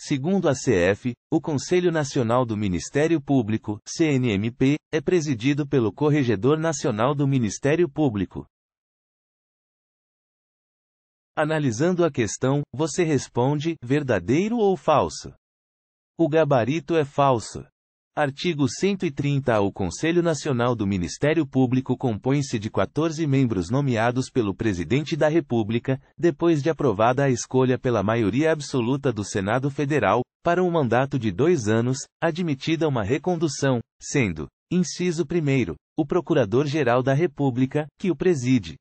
Segundo a CF, o Conselho Nacional do Ministério Público, CNMP, é presidido pelo Corregedor Nacional do Ministério Público. Analisando a questão, você responde: verdadeiro ou falso? O gabarito é falso. Artigo 130 O Conselho Nacional do Ministério Público compõe-se de 14 membros nomeados pelo Presidente da República, depois de aprovada a escolha pela maioria absoluta do Senado Federal, para um mandato de dois anos, admitida uma recondução, sendo, inciso 1, o Procurador-Geral da República, que o preside,